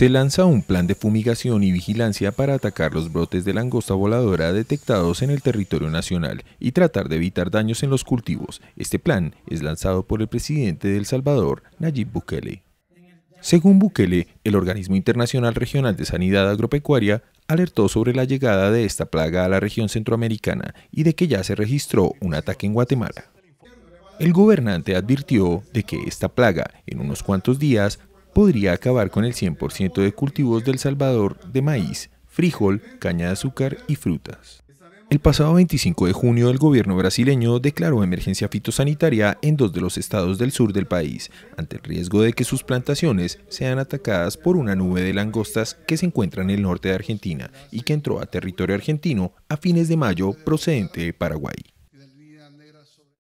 se lanza un plan de fumigación y vigilancia para atacar los brotes de langosta voladora detectados en el territorio nacional y tratar de evitar daños en los cultivos. Este plan es lanzado por el presidente de El Salvador, Nayib Bukele. Según Bukele, el Organismo Internacional Regional de Sanidad Agropecuaria alertó sobre la llegada de esta plaga a la región centroamericana y de que ya se registró un ataque en Guatemala. El gobernante advirtió de que esta plaga en unos cuantos días podría acabar con el 100% de cultivos del Salvador de maíz, frijol, caña de azúcar y frutas. El pasado 25 de junio, el gobierno brasileño declaró emergencia fitosanitaria en dos de los estados del sur del país, ante el riesgo de que sus plantaciones sean atacadas por una nube de langostas que se encuentra en el norte de Argentina y que entró a territorio argentino a fines de mayo procedente de Paraguay.